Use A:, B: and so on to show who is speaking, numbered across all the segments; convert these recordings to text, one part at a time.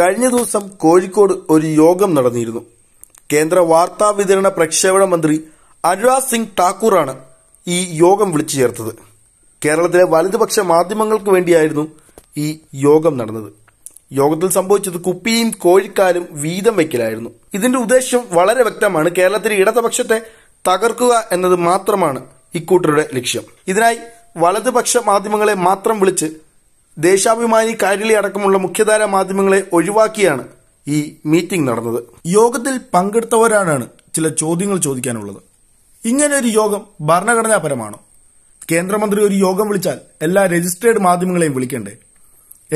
A: കഴിഞ്ഞ ദിവസം കോഴിക്കോട് ഒരു യോഗം നടന്നിരുന്നു കേന്ദ്ര വാർത്താ വിതരണ പ്രക്ഷേപണ മന്ത്രി അനുരാഗ് സിംഗ് ഠാക്കൂറാണ് ഈ യോഗം വിളിച്ചു ചേർത്തത് കേരളത്തിലെ വലതുപക്ഷ മാധ്യമങ്ങൾക്ക് വേണ്ടിയായിരുന്നു ഈ യോഗം നടന്നത് യോഗത്തിൽ സംഭവിച്ചത് കുപ്പിയും കോഴിക്കാലും വീതം വയ്ക്കലായിരുന്നു ഇതിന്റെ ഉദ്ദേശം വളരെ വ്യക്തമാണ് കേരളത്തിലെ ഇടതുപക്ഷത്തെ തകർക്കുക എന്നത് മാത്രമാണ് ഇക്കൂട്ടരുടെ ലക്ഷ്യം ഇതിനായി വലതുപക്ഷ മാധ്യമങ്ങളെ മാത്രം വിളിച്ച് ദേശാഭിമാനി കാര്യലി അടക്കമുള്ള മുഖ്യധാര മാധ്യമങ്ങളെ ഒഴിവാക്കിയാണ് ഈ മീറ്റിംഗ് നടന്നത് യോഗത്തിൽ പങ്കെടുത്തവരാണ് ചില ചോദ്യങ്ങൾ ചോദിക്കാനുള്ളത് ഇങ്ങനെ ഒരു യോഗം ഭരണഘടനാപരമാണോ കേന്ദ്രമന്ത്രി ഒരു യോഗം വിളിച്ചാൽ എല്ലാ രജിസ്റ്റേർഡ് മാധ്യമങ്ങളെയും വിളിക്കണ്ടേ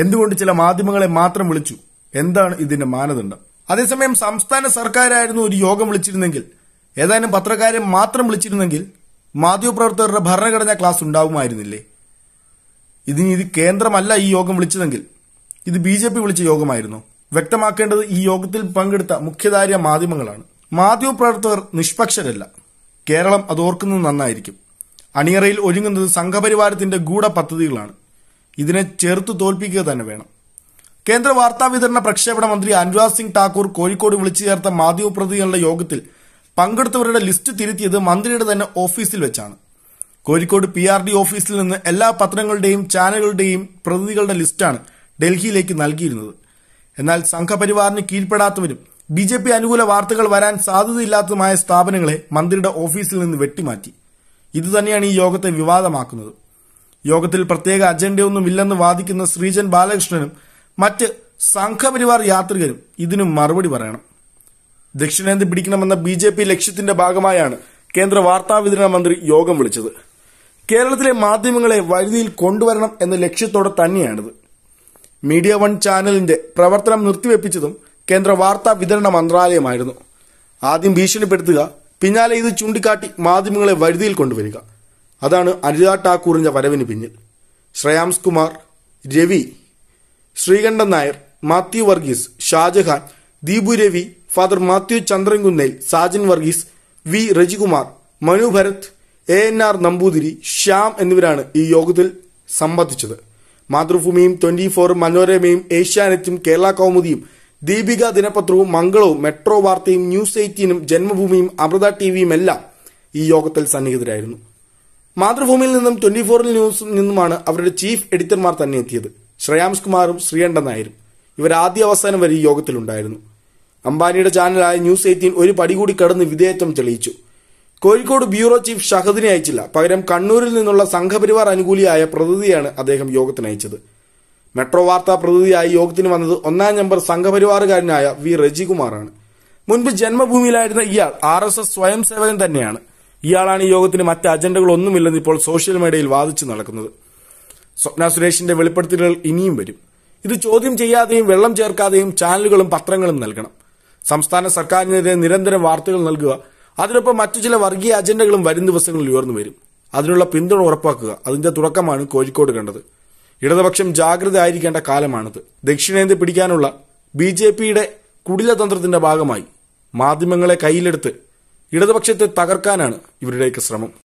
A: എന്തുകൊണ്ട് ചില മാധ്യമങ്ങളെ മാത്രം വിളിച്ചു എന്താണ് ഇതിന്റെ മാനദണ്ഡം അതേസമയം സംസ്ഥാന സർക്കാരായിരുന്നു ഒരു യോഗം വിളിച്ചിരുന്നെങ്കിൽ ഏതാനും പത്രക്കാരെ മാത്രം വിളിച്ചിരുന്നെങ്കിൽ മാധ്യമപ്രവർത്തകരുടെ ഭരണഘടനാ ക്ലാസ് ഉണ്ടാവുമായിരുന്നില്ലേ ഇതിന് ഇത് കേന്ദ്രമല്ല ഈ യോഗം വിളിച്ചതെങ്കിൽ ഇത് ബി ജെ പി വിളിച്ച യോഗമായിരുന്നു വ്യക്തമാക്കേണ്ടത് ഈ യോഗത്തിൽ പങ്കെടുത്ത മുഖ്യധാര മാധ്യമങ്ങളാണ് മാധ്യമപ്രവർത്തകർ നിഷ്പക്ഷരല്ല കേരളം അത് ഓർക്കുന്നത് നന്നായിരിക്കും അണിയറയിൽ ഒരുങ്ങുന്നത് സംഘപരിവാരത്തിന്റെ ഗൂഢ പദ്ധതികളാണ് ഇതിനെ ചെറുത്തു തോൽപ്പിക്കുക തന്നെ വേണം കേന്ദ്ര വാർത്താവിതരണ പ്രക്ഷേപണ മന്ത്രി അനുരാഗ് സിംഗ് ഠാക്കൂർ കോഴിക്കോട് വിളിച്ചു ചേർത്ത മാധ്യമപ്രതിനിധികളുടെ യോഗത്തിൽ പങ്കെടുത്തവരുടെ ലിസ്റ്റ് തിരുത്തിയത് മന്ത്രിയുടെ തന്നെ ഓഫീസിൽ വെച്ചാണ് കോഴിക്കോട് പി ആർ ഡി ഓഫീസിൽ നിന്ന് എല്ലാ പത്രങ്ങളുടെയും ചാനലുകളുടെയും പ്രതിനിധികളുടെ ലിസ്റ്റാണ് ഡൽഹിയിലേക്ക് നൽകിയിരുന്നത് എന്നാൽ സംഘപരിവാറിന് കീഴ്പ്പെടാത്തവരും ബി ജെ പി അനുകൂല വാർത്തകൾ വരാൻ സാധ്യതയില്ലാത്തതുമായ സ്ഥാപനങ്ങളെ മന്ത്രിയുടെ ഓഫീസിൽ നിന്ന് വെട്ടിമാറ്റി ഇതുതന്നെയാണ് ഈ യോഗത്തെ വിവാദമാക്കുന്നത് യോഗത്തിൽ പ്രത്യേക അജണ്ടയൊന്നുമില്ലെന്ന് വാദിക്കുന്ന ശ്രീജൻ ബാലകൃഷ്ണനും മറ്റ് സംഘപരിവാർ യാത്രികരും ഇതിനും മറുപടി പറയണം ദക്ഷിണേന്ത്യ പിടിക്കണമെന്ന ബി ലക്ഷ്യത്തിന്റെ ഭാഗമായാണ് കേന്ദ്ര വാർത്താവിതരണ മന്ത്രി യോഗം വിളിച്ചത് കേരളത്തിലെ മാധ്യമങ്ങളെ വഴുതിയിൽ കൊണ്ടുവരണം എന്ന ലക്ഷ്യത്തോടെ തന്നെയാണിത് മീഡിയ വൺ ചാനലിന്റെ പ്രവർത്തനം നിർത്തിവെപ്പിച്ചതും കേന്ദ്ര വാർത്താ വിതരണ മന്ത്രാലയമായിരുന്നു ആദ്യം ഭീഷണിപ്പെടുത്തുക പിന്നാലെ ഇത് ചൂണ്ടിക്കാട്ടി മാധ്യമങ്ങളെ വഴുതിയിൽ കൊണ്ടുവരിക അതാണ് അനുരാ ടാക്കൂറിന്റെ വരവിന് പിന്നിൽ Shreyams Kumar Ravi Sreekandan Nair Mathew Varghese Shajahan Deepu Ravi father Mathew Chandrankunnel Sajan Varghese V Rajikumar Manu Bharath A N R Namboothiri Shyam എന്നിവരാണ് ഈ യോഗത്തിൽ സംബന്ധിച്ചത് മാതൃഭൂമിയും ട്വന്റി ഫോറും മനോരമയും ഏഷ്യാനെറ്റും കേരള കൌമുദിയും ദീപിക ദിനപത്രവും മംഗളവും മെട്രോ വാർത്തയും ന്യൂസ് എയ്റ്റീനും ജന്മഭൂമിയും അമൃത ടിവിയും എല്ലാം ഈ യോഗത്തിൽ സന്നിഹിതരായിരുന്നു മാതൃഭൂമിയിൽ നിന്നും ട്വന്റി ഫോറിൽ ന്യൂസിൽ നിന്നുമാണ് അവരുടെ ചീഫ് എഡിറ്റർമാർ തന്നെ എത്തിയത് ശ്രേയാംസ് കുമാറും ശ്രീകണ്ഠൻ നായരും ഇവർ ആദ്യ അവസാനം വരെ ഈ യോഗത്തിലുണ്ടായിരുന്നു അംബാനിയുടെ ചാനലായ ന്യൂസ് എയ്റ്റീൻ ഒരു പടി കൂടി കടന്ന് വിധേയത്വം തെളിയിച്ചു കോഴിക്കോട് ബ്യൂറോ ചീഫ് ഷഹദിനെ അയച്ചില്ല പകരം കണ്ണൂരിൽ നിന്നുള്ള സംഘപരിവാർ അനുകൂലിയായ പ്രതിനിധിയാണ് അദ്ദേഹം യോഗത്തിന് അയച്ചത് മെട്രോ വാർത്താ പ്രതിനിധിയായി യോഗത്തിന് വന്നത് ഒന്നാം നമ്പർ സംഘപരിവാറുകാരനായ വി റജികുമാറാണ് മുൻപ് ജന്മഭൂമിയിലായിരുന്ന ഇയാൾ ആർ എസ് എസ് സ്വയം സേവകൻ തന്നെയാണ് ഇയാളാണ് ഈ യോഗത്തിന് മറ്റ് അജണ്ടകളൊന്നുമില്ലെന്ന് ഇപ്പോൾ സോഷ്യൽ മീഡിയയിൽ വാദിച്ചു നടക്കുന്നത് സ്വപ്ന സുരേഷിന്റെ വെളിപ്പെടുത്തലുകൾ ഇനിയും വരും ഇത് ചോദ്യം ചെയ്യാതെയും വെള്ളം ചേർക്കാതെയും ചാനലുകളും പത്രങ്ങളും നൽകണം സംസ്ഥാന സർക്കാരിനെതിരെ നിരന്തരം വാർത്തകൾ നൽകുക അതിനൊപ്പം മറ്റു ചില വർഗീയ അജണ്ടകളും വരും ദിവസങ്ങളിൽ ഉയർന്നു വരും അതിനുള്ള പിന്തുണ ഉറപ്പാക്കുക അതിന്റെ തുടക്കമാണ് കോഴിക്കോട് കണ്ടത് ഇടതുപക്ഷം ജാഗ്രത ആയിരിക്കേണ്ട കാലമാണിത് ദക്ഷിണേന്ത്യ പിടിക്കാനുള്ള ബി ജെ പിയുടെ കുടിലതന്ത്രത്തിന്റെ ഭാഗമായി മാധ്യമങ്ങളെ കയ്യിലെടുത്ത് ഇടതുപക്ഷത്തെ തകർക്കാനാണ് ഇവരുടെയൊക്കെ ശ്രമം